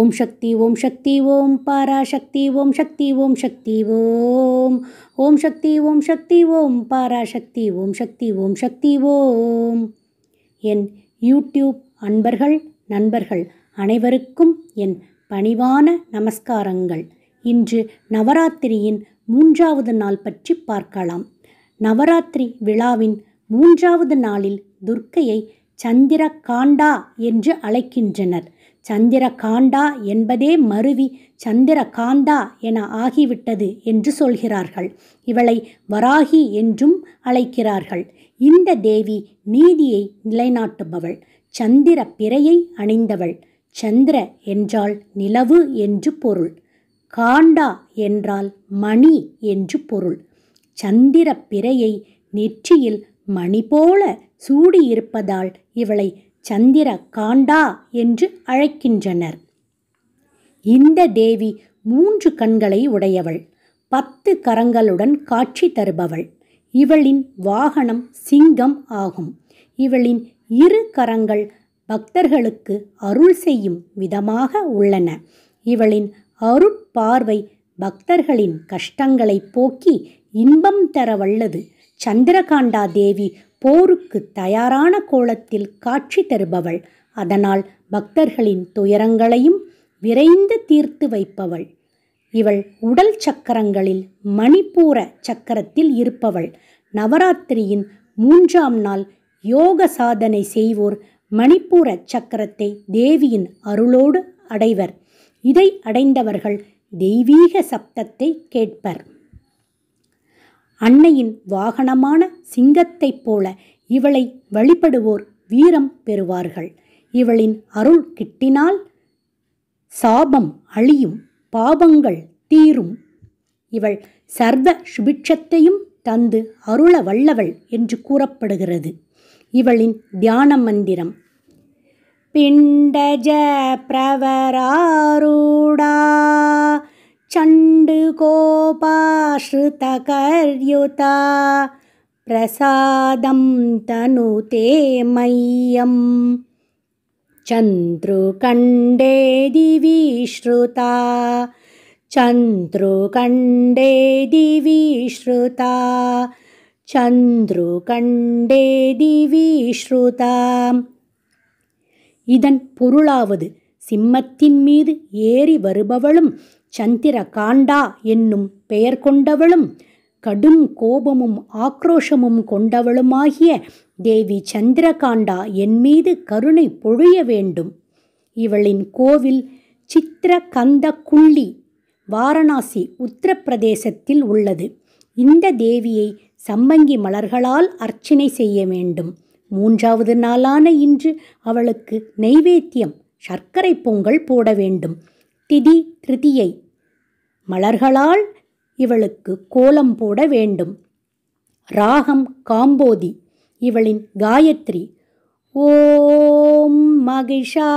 ஓம் சக்தி ஓம் சக்தி ஓம் பாராசக்தி ஓம் சக்தி ஓம் சக்தி ஓம் ஓம் சக்தி ஓம் சக்தி ஓம் பாராசக்தி ஓம் சக்தி ஓம் சக்தி ஓம் என் யூடியூப் அன்பர்கள் நண்பர்கள் அனைவருக்கும் என் பணிவான நமஸ்காரங்கள் இன்று நவராத்திரியின் மூன்றாவது நாள் பற்றி பார்க்கலாம் நவராத்திரி விழாவின் மூன்றாவது நாளில் துர்க்கையை சந்திர காண்டா என்று அழைக்கின்றனர் சந்திரகாண்டா என்பதே மருவி சந்திரகாந்தா என ஆகிவிட்டது என்று சொல்கிறார்கள் இவளை வராகி என்றும் அழைக்கிறார்கள் இந்த தேவி நீதியை நிலைநாட்டுபவள் சந்திர பிறையை அணிந்தவள் சந்திர என்றால் நிலவு என்று பொருள் காண்டா என்றால் மணி என்று பொருள் சந்திர பிறையை நெற்றியில் மணி போல சூடியிருப்பதால் இவளை சந்திர காண்டா என்று அழைக்கின்றனர் இந்த தேவி மூன்று கண்களை உடையவள் பத்து கரங்களுடன் காட்சி தருபவள் இவளின் வாகனம் சிங்கம் ஆகும் இவளின் இரு கரங்கள் பக்தர்களுக்கு அருள் செய்யும் விதமாக உள்ளன இவளின் அருட்பார்வை பக்தர்களின் கஷ்டங்களை போக்கி இன்பம் தர வல்லது சந்திரகாண்டா தேவி போருக்கு தயாரான கோலத்தில் காட்சி தருபவள் அதனால் பக்தர்களின் துயரங்களையும் விரைந்து தீர்த்து வைப்பவள் இவள் உடல் சக்கரங்களில் மணிப்பூர சக்கரத்தில் இருப்பவள் நவராத்திரியின் மூன்றாம் நாள் யோக சாதனை செய்வோர் மணிப்பூர சக்கரத்தை தேவியின் அருளோடு அடைவர் இதை அடைந்தவர்கள் தெய்வீக சப்தத்தை கேட்பர் அன்னையின் வாகனமான சிங்கத்தைப் போல இவளை வழிபடுவோர் வீரம் பெறுவார்கள் இவளின் அருள் கிட்டினால் சாபம் அழியும் பாபங்கள் தீரும் இவள் சர்வ சுபிட்சத்தையும் தந்து அருள வல்லவள் என்று கூறப்படுகிறது இவளின் தியான மந்திரம் பிண்டஜ பிரவராரூடா श्रुतकर्युता प्रसादं तनुते मयम् चन्द्रुकण्डे दिविश्रुता चन्द्रुकण्डे दिवि श्रुता चन्द्रुकण्डे दिवि श्रुता इदन् पुरु சிம்மத்தின் மீது ஏறி வருபவளும் சந்திர காண்டா என்னும் பெயர் கொண்டவளும் கடும் கோபமும் ஆக்ரோஷமும் கொண்டவளுமாகிய தேவி சந்திரகாண்டா என் மீது கருணை பொழிய வேண்டும் இவளின் கோவில் கந்த குள்ளி வாரணாசி உத்தரப்பிரதேசத்தில் உள்ளது இந்த தேவியை சம்பங்கி மலர்களால் அர்ச்சனை செய்ய வேண்டும் மூன்றாவது நாளான இன்று அவளுக்கு நைவேத்தியம் சர்க்கரை பொங்கல் போட வேண்டும் திதி திருதியை மலர்களால் இவளுக்கு கோலம் போட வேண்டும் ராகம் காம்போதி இவளின் காயத்ரி ஓம் மகிஷாத்மஜாய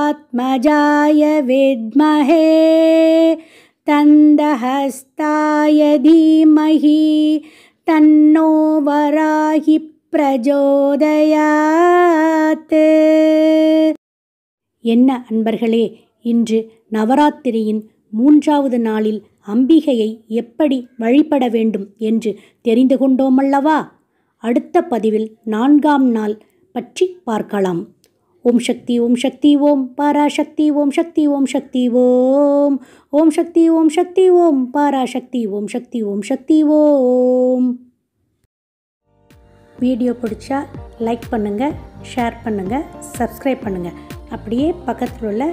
வித்மஹே தந்தஹஸ்தாய தீமஹி தன்னோ வராகி பிரஜோதயாத் என்ன அன்பர்களே இன்று நவராத்திரியின் மூன்றாவது நாளில் அம்பிகையை எப்படி வழிபட வேண்டும் என்று தெரிந்து கொண்டோமல்லவா அடுத்த பதிவில் நான்காம் நாள் பற்றி பார்க்கலாம் ஓம் சக்தி ஓம் சக்தி ஓம் பாராசக்தி ஓம் சக்தி ஓம் சக்தி ஓம் ஓம் சக்தி ஓம் சக்தி ஓம் பாராசக்தி ஓம் சக்தி ஓம் சக்தி ஓம் வீடியோ பிடிச்சா லைக் பண்ணுங்கள் ஷேர் பண்ணுங்கள் சப்ஸ்கிரைப் பண்ணுங்கள் அப்படியே பக்கத்தில் உள்ள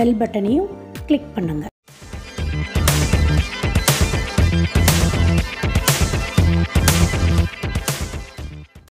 பெல் பட்டனையும் கிளிக் பண்ணுங்கள்